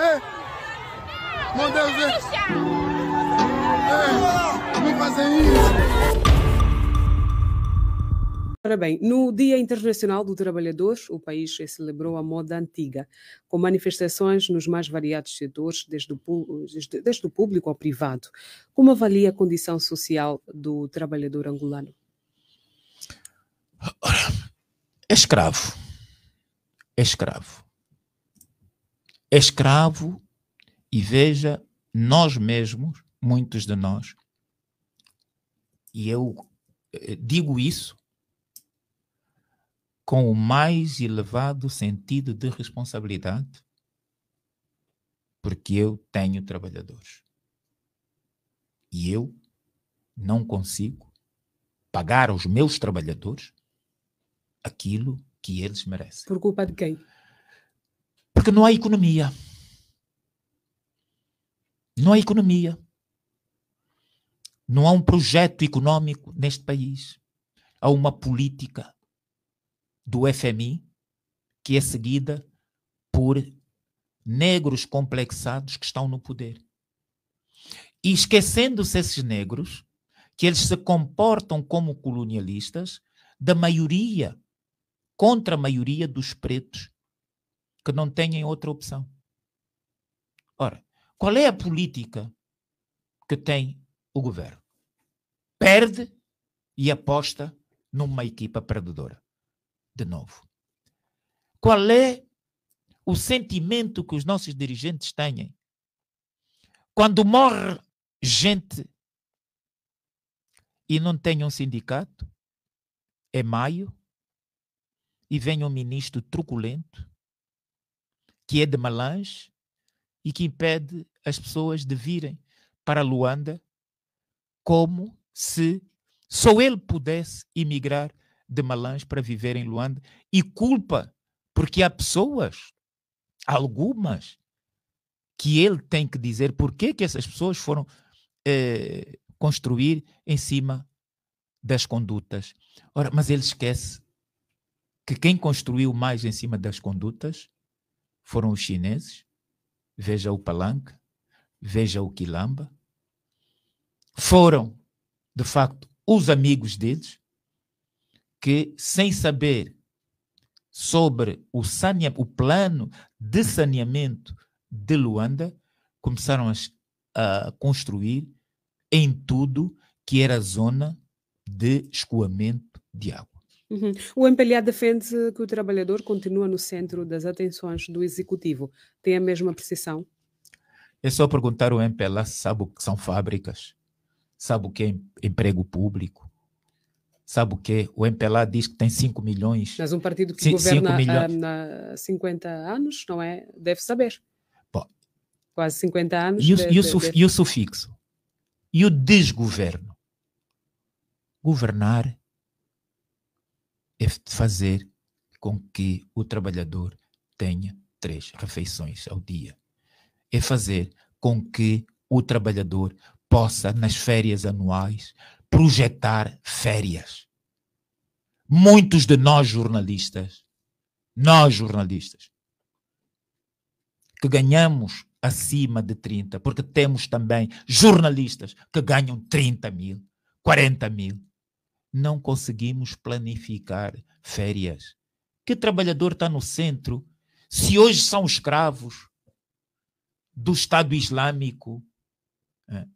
Ei! Meu Deus! Ei! Não fazem isso! Ora bem, no Dia Internacional do Trabalhador, o país é celebrou a moda antiga, com manifestações nos mais variados setores, desde o, desde, desde o público ao privado. Como avalia a condição social do trabalhador angolano? Ora, é escravo. É escravo é escravo e veja nós mesmos, muitos de nós, e eu eh, digo isso com o mais elevado sentido de responsabilidade, porque eu tenho trabalhadores. E eu não consigo pagar aos meus trabalhadores aquilo que eles merecem. Por culpa de quem? Porque não há economia. Não há economia. Não há um projeto econômico neste país. Há uma política do FMI que é seguida por negros complexados que estão no poder. E esquecendo-se esses negros, que eles se comportam como colonialistas, da maioria, contra a maioria dos pretos que não têm outra opção. Ora, qual é a política que tem o governo? Perde e aposta numa equipa perdedora. De novo. Qual é o sentimento que os nossos dirigentes têm quando morre gente e não tem um sindicato? É maio e vem um ministro truculento que é de Malange e que impede as pessoas de virem para Luanda como se só ele pudesse emigrar de Malange para viver em Luanda e culpa porque há pessoas, algumas, que ele tem que dizer porquê que essas pessoas foram eh, construir em cima das condutas. Ora, mas ele esquece que quem construiu mais em cima das condutas foram os chineses, veja o Palanca, veja o Quilamba. Foram, de facto, os amigos deles que, sem saber sobre o, sane... o plano de saneamento de Luanda, começaram a, a construir em tudo que era zona de escoamento de água. Uhum. O MPLA defende que o trabalhador continua no centro das atenções do executivo. Tem a mesma precisão? É só perguntar o MPLA se sabe o que são fábricas, sabe o que é emprego público, sabe o que é. o MPLA diz que tem 5 milhões. Mas um partido que governa há 50 anos, não é? Deve saber. Bom, Quase 50 anos. E o, deve, e, o deve... e o sufixo? E o desgoverno? Governar é fazer com que o trabalhador tenha três refeições ao dia. É fazer com que o trabalhador possa, nas férias anuais, projetar férias. Muitos de nós jornalistas, nós jornalistas, que ganhamos acima de 30, porque temos também jornalistas que ganham 30 mil, 40 mil, não conseguimos planificar férias. Que trabalhador está no centro? Se hoje são escravos do Estado Islâmico, é,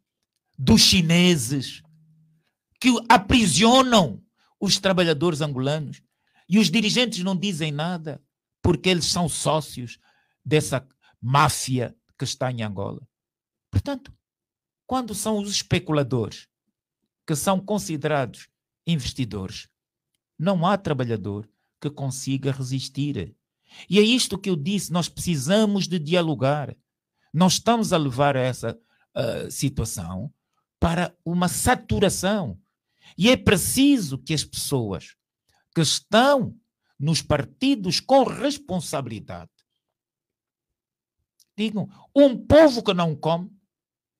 dos chineses, que aprisionam os trabalhadores angolanos e os dirigentes não dizem nada porque eles são sócios dessa máfia que está em Angola. Portanto, quando são os especuladores que são considerados investidores. Não há trabalhador que consiga resistir. E é isto que eu disse: nós precisamos de dialogar. Nós estamos a levar essa uh, situação para uma saturação. E é preciso que as pessoas que estão nos partidos com responsabilidade digam: um povo que não come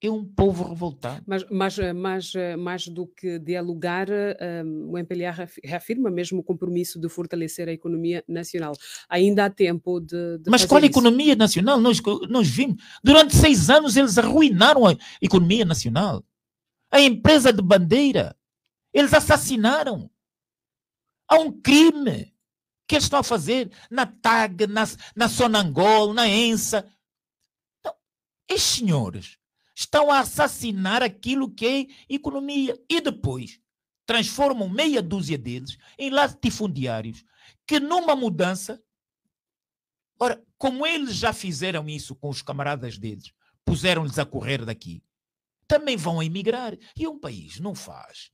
é um povo revoltado. Mas, mas, eh, mas eh, mais do que dialogar, um, eh, o MPLA reafirma mesmo o compromisso de fortalecer a economia nacional. Ainda há tempo de. de mas qual isso. economia nacional? Nós, nós vimos. Durante seis anos eles arruinaram a economia nacional. A empresa de bandeira. Eles assassinaram. Há um crime que eles estão a fazer na TAG, na, na Sonangol, na ENSA. Então, estes senhores estão a assassinar aquilo que é economia. E depois transformam meia dúzia deles em latifundiários, que numa mudança. Ora, como eles já fizeram isso com os camaradas deles, puseram-lhes a correr daqui, também vão emigrar. E um país não faz.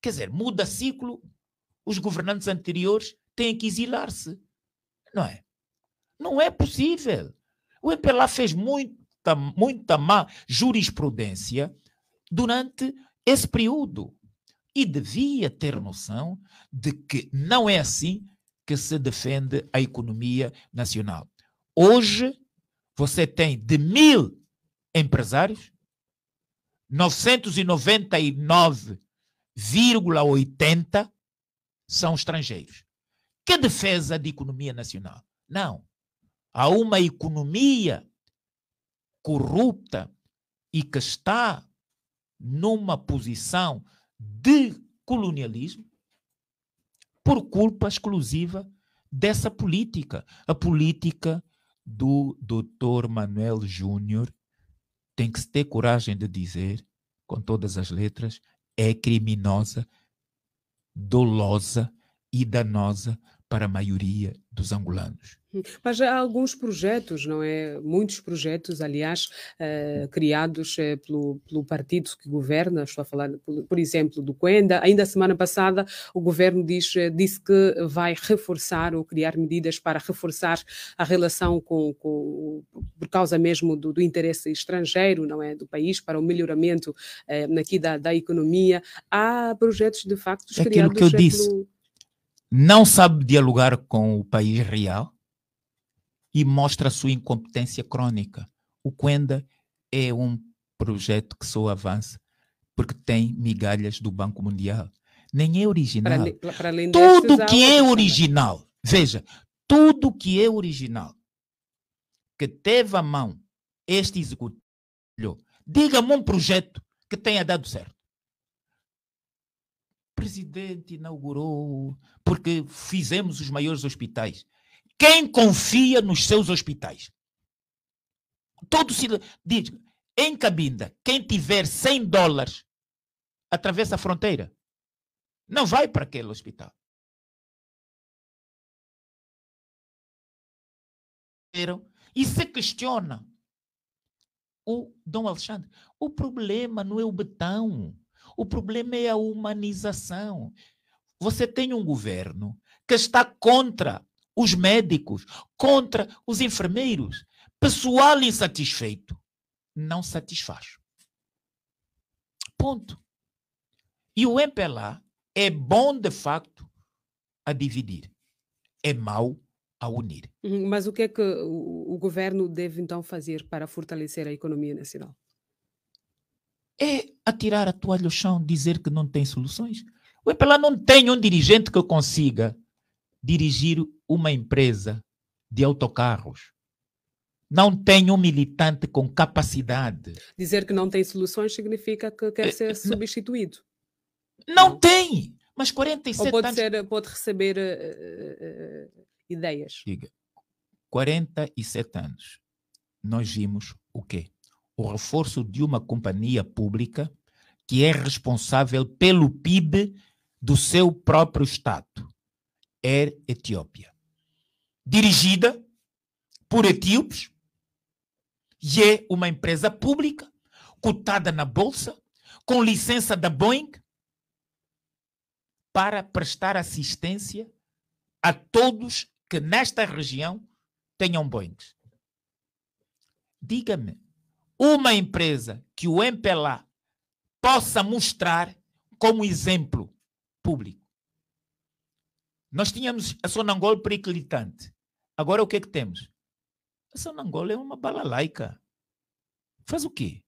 Quer dizer, muda ciclo, os governantes anteriores têm que exilar-se. Não é? Não é possível. O MPLA fez muito, muita, muita má jurisprudência durante esse período. E devia ter noção de que não é assim que se defende a economia nacional. Hoje, você tem de mil empresários, 999,80 são estrangeiros. Que defesa de economia nacional? Não. Há uma economia corrupta e que está numa posição de colonialismo por culpa exclusiva dessa política, a política do Dr. Manuel Júnior, tem que se ter coragem de dizer, com todas as letras, é criminosa, dolosa e danosa para a maioria dos angolanos. Hum. Mas há alguns projetos, não é? Muitos projetos, aliás, eh, hum. criados eh, pelo, pelo, partido que governa. Estou a falar, por, por exemplo, do Coenda. Ainda semana passada, o governo diz, eh, disse que vai reforçar ou criar medidas para reforçar a relação com, com por causa mesmo do, do, interesse estrangeiro, não é? Do país para o melhoramento eh, aqui da, da economia. Há projetos, de facto, é criados que eu eh, disse. Pelo não sabe dialogar com o país real e mostra sua incompetência crônica. O Quenda é um projeto que só avança porque tem migalhas do Banco Mundial. Nem é original. Para, para tudo que é né? original, também. veja, tudo que é original, que teve à mão este executivo, diga-me um projeto que tenha dado certo presidente inaugurou porque fizemos os maiores hospitais. Quem confia nos seus hospitais? Todo se diz, em Cabinda, quem tiver 100 dólares atravessa a fronteira. Não vai para aquele hospital. E se questiona o Dom Alexandre. O problema não é o betão. O problema é a humanização. Você tem um governo que está contra os médicos, contra os enfermeiros. Pessoal insatisfeito não satisfaz. Ponto. E o MPLA é bom, de facto, a dividir, é mau a unir. Uhum. Mas o que é que o, o governo deve então fazer para fortalecer a economia nacional? É atirar a toalha ao chão, dizer que não tem soluções? O é lá não tem um dirigente que consiga dirigir uma empresa de autocarros. Não tem um militante com capacidade. Dizer que não tem soluções significa que quer é, ser é, substituído. Não, não tem! Mas 47 Ou pode anos. Ser, pode receber uh, uh, ideias. Diga, 47 anos. Nós vimos o quê? o reforço de uma companhia pública que é responsável pelo PIB do seu próprio Estado, Air Etiópia, dirigida por etíopes e é uma empresa pública cotada na Bolsa, com licença da Boeing, para prestar assistência a todos que nesta região tenham Boeing. Diga-me uma empresa que o MPLA possa mostrar como exemplo público. Nós tínhamos a Sonangol periclitante. Agora o que é que temos? A Sonangol é uma balalaica. Faz o quê?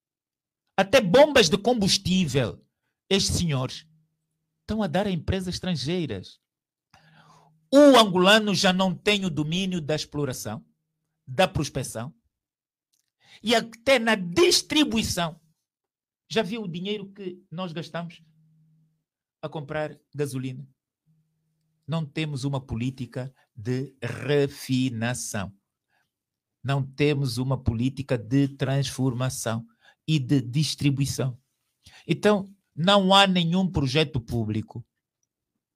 Até bombas de combustível estes senhores estão a dar a empresas estrangeiras. O angolano já não tem o domínio da exploração, da prospecção, e até na distribuição. Já viu o dinheiro que nós gastamos a comprar gasolina? Não temos uma política de refinação. Não temos uma política de transformação e de distribuição. Então, não há nenhum projeto público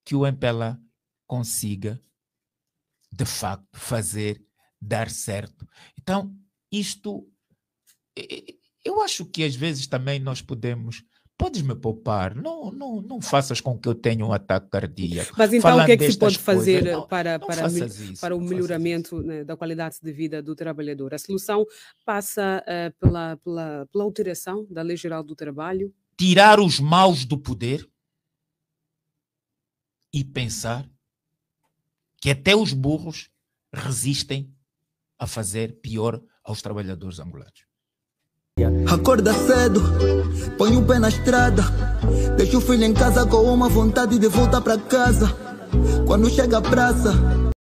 que o MPLA consiga, de facto, fazer dar certo. Então, isto eu acho que às vezes também nós podemos podes me poupar, não, não, não faças com que eu tenha um ataque cardíaco. Mas então Falando o que é que se pode fazer coisas, para, não, para, não isso, para o melhoramento né, da qualidade de vida do trabalhador? A solução passa uh, pela, pela, pela alteração da Lei Geral do Trabalho? Tirar os maus do poder e pensar que até os burros resistem a fazer pior aos trabalhadores angolanos. Acorda cedo, põe o pé na estrada. Deixa o filho em casa com uma vontade de voltar pra casa. Quando chega a praça,